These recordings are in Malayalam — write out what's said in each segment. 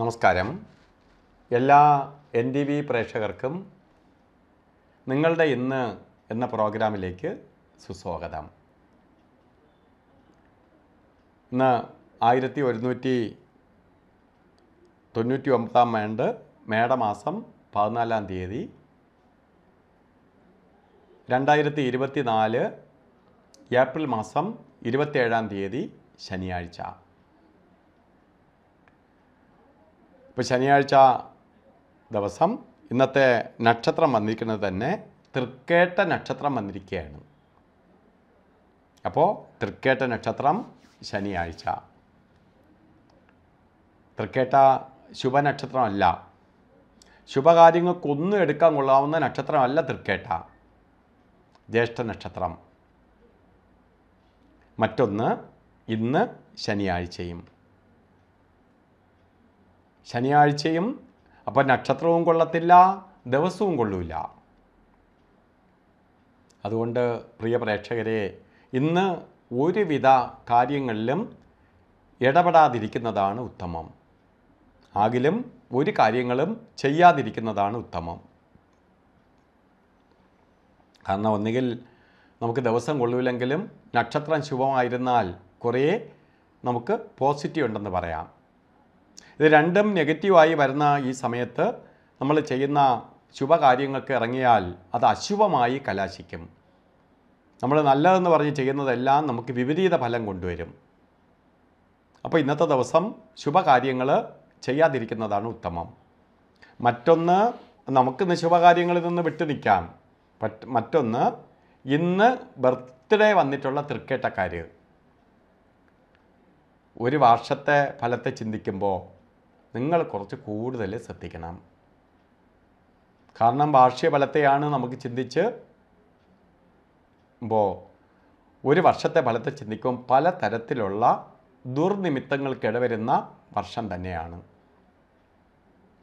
നമസ്കാരം എല്ലാ എൻ ടി വി പ്രേക്ഷകർക്കും നിങ്ങളുടെ ഇന്ന് എന്ന പ്രോഗ്രാമിലേക്ക് സുസ്വാഗതം ഇന്ന് ആയിരത്തി ഒരുന്നൂറ്റി തൊണ്ണൂറ്റി ഒമ്പതാം ആണ്ട് മേടമാസം പതിനാലാം തീയതി രണ്ടായിരത്തി ഇരുപത്തി നാല് ഏപ്രിൽ മാസം ഇരുപത്തേഴാം തീയതി ശനിയാഴ്ച ഇപ്പോൾ ശനിയാഴ്ച ദിവസം ഇന്നത്തെ നക്ഷത്രം വന്നിരിക്കുന്നത് തന്നെ തൃക്കേട്ട നക്ഷത്രം വന്നിരിക്കുകയാണ് അപ്പോൾ തൃക്കേട്ട നക്ഷത്രം ശനിയാഴ്ച തൃക്കേട്ട ശുഭനക്ഷത്രമല്ല ശുഭകാര്യങ്ങൾക്കൊന്നും എടുക്കാൻ കൊള്ളാവുന്ന നക്ഷത്രമല്ല തൃക്കേട്ട ജ്യേഷ്ഠ നക്ഷത്രം മറ്റൊന്ന് ഇന്ന് ശനിയാഴ്ചയും ശനിയാഴ്ചയും അപ്പോൾ നക്ഷത്രവും കൊള്ളത്തില്ല ദിവസവും കൊള്ളൂല അതുകൊണ്ട് പ്രിയ പ്രേക്ഷകരെ ഇന്ന് ഒരുവിധ കാര്യങ്ങളിലും ഇടപെടാതിരിക്കുന്നതാണ് ഉത്തമം ആകിലും ഒരു കാര്യങ്ങളും ചെയ്യാതിരിക്കുന്നതാണ് ഉത്തമം കാരണം ഒന്നുകിൽ നമുക്ക് ദിവസം കൊള്ളൂലെങ്കിലും നക്ഷത്രം ശുഭമായിരുന്നാൽ കുറേ നമുക്ക് പോസിറ്റീവ് ഉണ്ടെന്ന് പറയാം ഇത് രണ്ടും നെഗറ്റീവായി വരുന്ന ഈ സമയത്ത് നമ്മൾ ചെയ്യുന്ന ശുഭകാര്യങ്ങൾക്ക് ഇറങ്ങിയാൽ അത് അശുഭമായി കലാശിക്കും നമ്മൾ നല്ലതെന്ന് പറഞ്ഞ് ചെയ്യുന്നതെല്ലാം നമുക്ക് വിപരീത ഫലം കൊണ്ടുവരും അപ്പോൾ ഇന്നത്തെ ദിവസം ശുഭകാര്യങ്ങൾ ചെയ്യാതിരിക്കുന്നതാണ് ഉത്തമം മറ്റൊന്ന് നമുക്ക് നിശുഭകാര്യങ്ങളിൽ നിന്ന് വിട്ടു നിൽക്കാം മറ്റൊന്ന് ഇന്ന് ബർത്ത്ഡേ വന്നിട്ടുള്ള തൃക്കേട്ടക്കാർ ഒരു വർഷത്തെ ഫലത്തെ ചിന്തിക്കുമ്പോൾ നിങ്ങൾ കുറച്ച് കൂടുതൽ ശ്രദ്ധിക്കണം കാരണം വാർഷിക ഫലത്തെയാണ് നമുക്ക് ചിന്തിച്ച് ഇപ്പോൾ ഒരു വർഷത്തെ ഫലത്തെ ചിന്തിക്കും പല തരത്തിലുള്ള ദുർനിമിത്തങ്ങൾക്കിടവരുന്ന വർഷം തന്നെയാണ്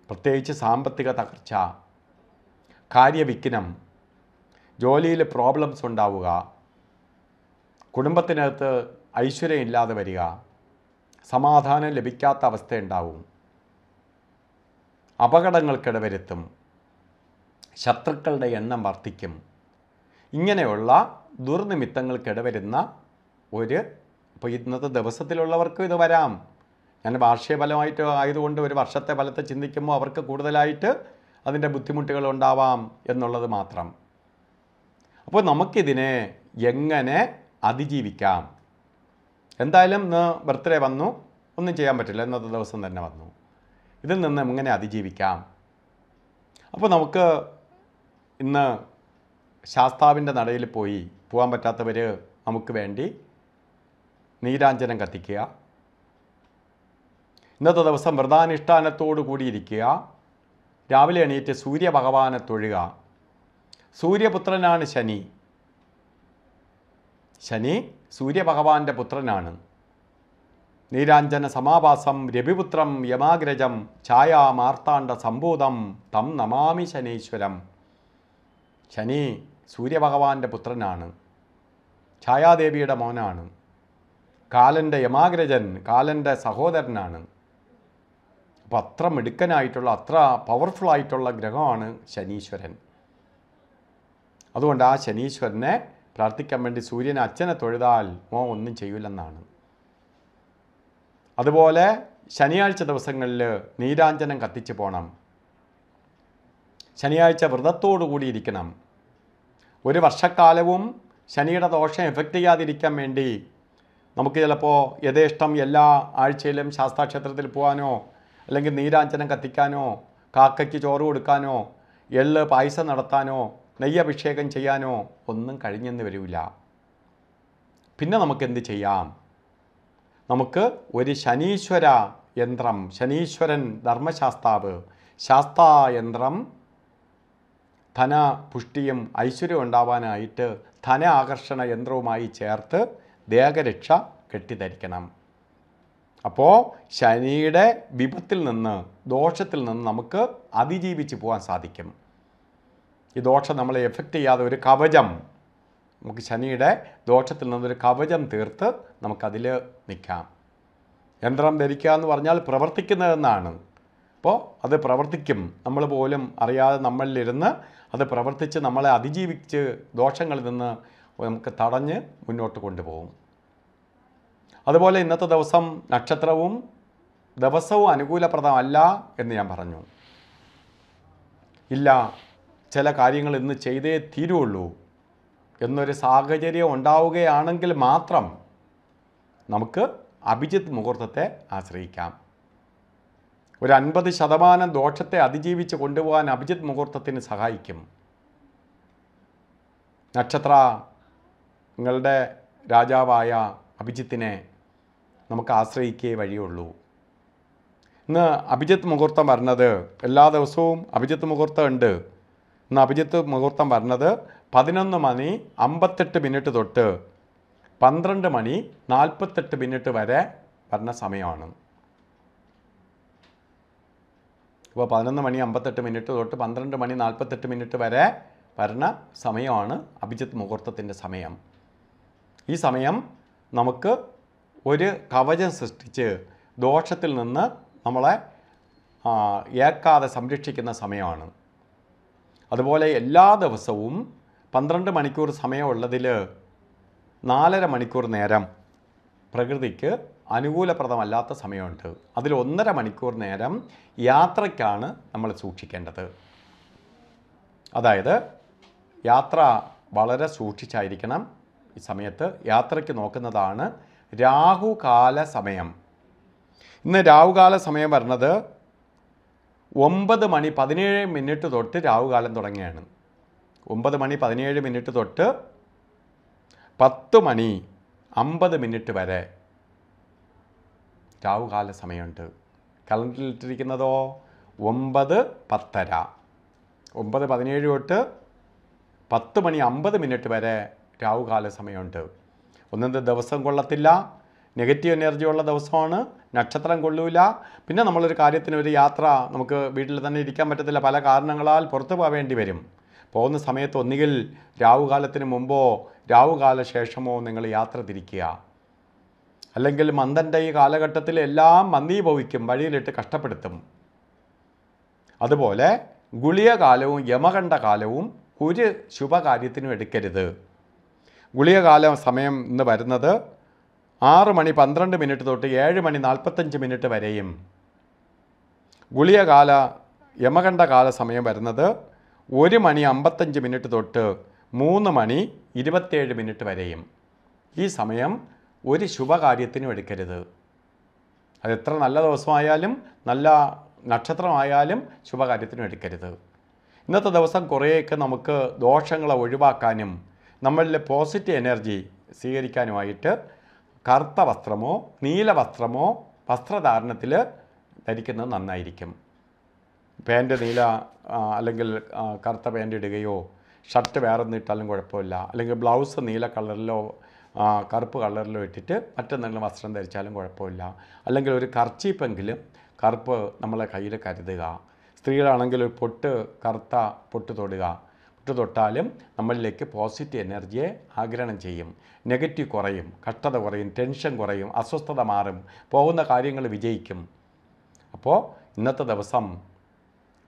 പ്രത്യേകിച്ച് സാമ്പത്തിക തകർച്ച കാര്യവിഘ്നം ജോലിയിൽ പ്രോബ്ലംസ് ഉണ്ടാവുക കുടുംബത്തിനകത്ത് ഐശ്വര്യം ഇല്ലാതെ വരിക സമാധാനം ലഭിക്കാത്ത അവസ്ഥ ഉണ്ടാവും അപകടങ്ങൾക്കിട വരുത്തും ശത്രുക്കളുടെ എണ്ണം വർദ്ധിക്കും ഇങ്ങനെയുള്ള ദുർനിമിത്തങ്ങൾക്കിട വരുന്ന ഒരു ഇപ്പോൾ ഇന്നത്തെ ദിവസത്തിലുള്ളവർക്കും ഇത് വരാം ഞാൻ ഫലമായിട്ട് ആയതുകൊണ്ട് ഒരു വർഷത്തെ ഫലത്തെ ചിന്തിക്കുമ്പോൾ അവർക്ക് കൂടുതലായിട്ട് അതിൻ്റെ ബുദ്ധിമുട്ടുകൾ ഉണ്ടാവാം എന്നുള്ളത് മാത്രം അപ്പോൾ നമുക്കിതിനെ എങ്ങനെ അതിജീവിക്കാം എന്തായാലും ഇന്ന് ബർത്ത്ഡേ വന്നു ഒന്നും ചെയ്യാൻ പറ്റില്ല ഇന്നത്തെ ദിവസം തന്നെ വന്നു ഇതിൽ നിന്ന് എങ്ങനെ അതിജീവിക്കാം അപ്പോൾ നമുക്ക് ഇന്ന് ശാസ്താവിൻ്റെ നടയിൽ പോയി പോകാൻ പറ്റാത്തവർ നമുക്ക് വേണ്ടി നീരാഞ്ജനം കത്തിക്കുക ഇന്നത്തെ ദിവസം വ്രതാനുഷ്ഠാനത്തോടു കൂടിയിരിക്കുക രാവിലെ എണീറ്റ് സൂര്യഭഗവാനെ തൊഴുക സൂര്യപുത്രനാണ് ശനി ശനി സൂര്യഭഗവാന്റെ പുത്രനാണ് നീരാഞ്ജന സമാവാസം രവിപുത്രം യമാഗ്രജം ഛായാ മാർത്താണ്ഡ സംഭൂതം തം നമാമി ശനീശ്വരം ശനി സൂര്യഭഗവാന്റെ പുത്രനാണ് ഛായാദേവിയുടെ മോനാണ് കാലൻ്റെ യമാഗ്രജൻ കാലൻ്റെ സഹോദരനാണ് അപ്പം അത്ര മിടുക്കനായിട്ടുള്ള അത്ര പവർഫുൾ ആയിട്ടുള്ള ഗ്രഹമാണ് ശനീശ്വരൻ അതുകൊണ്ട് ആ ശനീശ്വരനെ പ്രാർത്ഥിക്കാൻ വേണ്ടി സൂര്യൻ അച്ഛനെ തൊഴുതാൽ മോ ഒന്നും ചെയ്യൂലെന്നാണ് അതുപോലെ ശനിയാഴ്ച ദിവസങ്ങളിൽ നീരാഞ്ജനം കത്തിച്ചു പോകണം ശനിയാഴ്ച വ്രതത്തോടു കൂടി ഇരിക്കണം ഒരു വർഷക്കാലവും ശനിയുടെ ദോഷം എഫക്റ്റ് ചെയ്യാതിരിക്കാൻ വേണ്ടി നമുക്ക് ചിലപ്പോൾ യഥേഷ്ടം എല്ലാ ആഴ്ചയിലും ശാസ്താക്ഷേത്രത്തിൽ പോകാനോ അല്ലെങ്കിൽ നീരാഞ്ജനം കത്തിക്കാനോ കാക്കയ്ക്ക് ചോറ് കൊടുക്കാനോ എള്ള് പായസം നടത്താനോ നെയ്യഭിഷേകം ചെയ്യാനോ ഒന്നും കഴിഞ്ഞെന്ന് വരില്ല പിന്നെ നമുക്കെന്ത് ചെയ്യാം നമുക്ക് ഒരു ശനീശ്വര യന്ത്രം ശനീശ്വരൻ ധർമ്മശാസ്താവ് ശാസ്തായന്ത്രം ധന പുഷ്ടിയും ഐശ്വര്യം ഉണ്ടാവാനായിട്ട് ധന ആകർഷണ യന്ത്രവുമായി ചേർത്ത് ദേഹരക്ഷ കെട്ടിധരിക്കണം അപ്പോൾ ശനിയുടെ വിപത്തിൽ നിന്ന് ദോഷത്തിൽ നിന്ന് നമുക്ക് അതിജീവിച്ച് പോകാൻ സാധിക്കും ഈ ദോഷം നമ്മളെ എഫക്റ്റ് ചെയ്യാതെ ഒരു കവചം നമുക്ക് ശനിയുടെ ദോഷത്തിൽ നിന്നൊരു കവചം തീർത്ത് നമുക്കതിൽ നിൽക്കാം യന്ത്രം ധരിക്കുക എന്ന് പറഞ്ഞാൽ പ്രവർത്തിക്കുന്നതെന്നാണ് അപ്പോൾ അത് പ്രവർത്തിക്കും നമ്മൾ പോലും അറിയാതെ നമ്മളിലിരുന്ന് അത് പ്രവർത്തിച്ച് നമ്മളെ അതിജീവിച്ച് ദോഷങ്ങളിൽ നിന്ന് നമുക്ക് തടഞ്ഞ് മുന്നോട്ട് കൊണ്ടുപോകും അതുപോലെ ഇന്നത്തെ ദിവസം നക്ഷത്രവും ദിവസവും അനുകൂലപ്രദമല്ല എന്ന് ഞാൻ പറഞ്ഞു ഇല്ല ചില കാര്യങ്ങൾ ഇന്ന് ചെയ്തേ തീരുള്ളൂ എന്നൊരു സാഹചര്യം ഉണ്ടാവുകയാണെങ്കിൽ മാത്രം നമുക്ക് അഭിജിത്ത് മുഹൂർത്തത്തെ ആശ്രയിക്കാം ഒരു അൻപത് ശതമാനം ദോഷത്തെ അതിജീവിച്ച് കൊണ്ടുപോകാൻ അഭിജിത്ത് മുഹൂർത്തത്തിന് സഹായിക്കും നക്ഷത്ര നിങ്ങളുടെ രാജാവായ അഭിജിത്തിനെ നമുക്ക് ആശ്രയിക്കേ വഴിയുള്ളൂ ഇന്ന് അഭിജിത്ത് മുഹൂർത്തം വരുന്നത് എല്ലാ ദിവസവും അഭിജിത്ത് മുഹൂർത്തം ഉണ്ട് ഇന്ന് അഭിജിത്ത് മുഹൂർത്തം വരുന്നത് പതിനൊന്ന് മണി അമ്പത്തെട്ട് മിനിറ്റ് തൊട്ട് പന്ത്രണ്ട് മണി നാൽപ്പത്തെട്ട് മിനിറ്റ് വരെ വരുന്ന സമയമാണ് ഇപ്പോൾ പതിനൊന്ന് മണി അമ്പത്തെട്ട് മിനിറ്റ് തൊട്ട് പന്ത്രണ്ട് മണി നാൽപ്പത്തെട്ട് മിനിറ്റ് വരെ വരുന്ന സമയമാണ് അഭിജിത്ത് മുഹൂർത്തത്തിൻ്റെ സമയം ഈ സമയം നമുക്ക് ഒരു കവചം സൃഷ്ടിച്ച് ദോഷത്തിൽ നിന്ന് നമ്മളെ ഏക്കാതെ സംരക്ഷിക്കുന്ന സമയമാണ് അതുപോലെ എല്ലാ ദിവസവും പന്ത്രണ്ട് മണിക്കൂർ സമയമുള്ളതിൽ നാലര മണിക്കൂർ നേരം പ്രകൃതിക്ക് അനുകൂലപ്രദമല്ലാത്ത സമയമുണ്ട് അതിൽ ഒന്നര മണിക്കൂർ നേരം യാത്രയ്ക്കാണ് നമ്മൾ സൂക്ഷിക്കേണ്ടത് അതായത് യാത്ര വളരെ സൂക്ഷിച്ചായിരിക്കണം ഈ സമയത്ത് യാത്രയ്ക്ക് നോക്കുന്നതാണ് രാഹുകാല സമയം ഇന്ന് രാഹുകാല സമയം വരുന്നത് ഒമ്പത് മണി പതിനേഴ് മിനിറ്റ് തൊട്ട് രാഹുകാലം തുടങ്ങിയാണ് ഒമ്പത് മണി പതിനേഴ് മിനിറ്റ് തൊട്ട് പത്ത് മണി അമ്പത് മിനിറ്റ് വരെ രാവുകാല സമയമുണ്ട് കലണ്ടറിൽ ഇട്ടിരിക്കുന്നതോ ഒമ്പത് പത്തര ഒമ്പത് പതിനേഴ് തൊട്ട് പത്ത് മണി അമ്പത് മിനിറ്റ് വരെ രാവുകാല സമയമുണ്ട് ഒന്നത് ദിവസം കൊള്ളത്തില്ല നെഗറ്റീവ് എനർജി ഉള്ള ദിവസമാണ് നക്ഷത്രം കൊള്ളൂല പിന്നെ നമ്മളൊരു കാര്യത്തിന് ഒരു യാത്ര നമുക്ക് വീട്ടിൽ തന്നെ ഇരിക്കാൻ പറ്റത്തില്ല പല കാരണങ്ങളാൽ പുറത്തു പോവേണ്ടി വരും പോകുന്ന സമയത്ത് ഒന്നുകിൽ രാവുകാലത്തിന് മുമ്പോ രാവുകാല ശേഷമോ നിങ്ങൾ യാത്ര തിരിക്കുക അല്ലെങ്കിൽ മന്ദൻ്റെ ഈ കാലഘട്ടത്തിൽ എല്ലാം മന്ദീഭവിക്കും വഴിയിലിട്ട് കഷ്ടപ്പെടുത്തും അതുപോലെ ഗുളിയ കാലവും യമകണ്ഠ കാലവും ഒരു ശുഭകാര്യത്തിനും എടുക്കരുത് ഗുളികകാല സമയം ഇന്ന് വരുന്നത് ആറ് മണി പന്ത്രണ്ട് മിനിറ്റ് തൊട്ട് ഏഴ് മണി നാൽപ്പത്തഞ്ച് മിനിറ്റ് വരെയും ഗുളികകാല യമകണ്ഠ കാല സമയം വരുന്നത് ഒരു മണി അമ്പത്തഞ്ച് മിനിറ്റ് തൊട്ട് മൂന്ന് മണി ഇരുപത്തേഴ് മിനിറ്റ് വരെയും ഈ സമയം ഒരു ശുഭകാര്യത്തിനും എടുക്കരുത് അത് എത്ര നല്ല ദിവസമായാലും നല്ല നക്ഷത്രമായാലും ശുഭകാര്യത്തിനും എടുക്കരുത് ഇന്നത്തെ ദിവസം കുറേയൊക്കെ നമുക്ക് ദോഷങ്ങളെ ഒഴിവാക്കാനും നമ്മളിലെ പോസിറ്റീവ് എനർജി സ്വീകരിക്കാനുമായിട്ട് കറുത്ത വസ്ത്രമോ നീല വസ്ത്രമോ വസ്ത്രധാരണത്തിൽ ധരിക്കുന്നത് നന്നായിരിക്കും പാൻറ്റ് നീല അല്ലെങ്കിൽ കറുത്ത പാൻറ്റ് ഇടുകയോ ഷർട്ട് വേറെ ഇട്ടാലും കുഴപ്പമില്ല അല്ലെങ്കിൽ ബ്ലൗസ് നീല കളറിലോ കറുപ്പ് കളറിലോ ഇട്ടിട്ട് മറ്റെന്തെങ്കിലും വസ്ത്രം ധരിച്ചാലും കുഴപ്പമില്ല അല്ലെങ്കിൽ ഒരു കർച്ചീപ്പെങ്കിലും കറുപ്പ് നമ്മളെ കയ്യിൽ കരുതുക സ്ത്രീകളാണെങ്കിൽ ഒരു പൊട്ട് കറുത്ത പൊട്ട് തൊടുക പൊട്ട് തൊട്ടാലും നമ്മളിലേക്ക് പോസിറ്റീവ് എനർജിയെ ആഗ്രഹണം ചെയ്യും നെഗറ്റീവ് കുറയും കഷ്ടത കുറയും ടെൻഷൻ കുറയും അസ്വസ്ഥത മാറും പോകുന്ന കാര്യങ്ങൾ വിജയിക്കും അപ്പോൾ ഇന്നത്തെ ദിവസം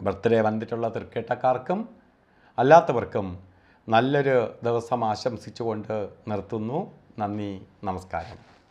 ബർത്ത്ഡേ വന്നിട്ടുള്ള തൃക്കേട്ടക്കാർക്കും അല്ലാത്തവർക്കും നല്ലൊരു ദിവസം ആശംസിച്ചുകൊണ്ട് നിർത്തുന്നു നന്ദി നമസ്കാരം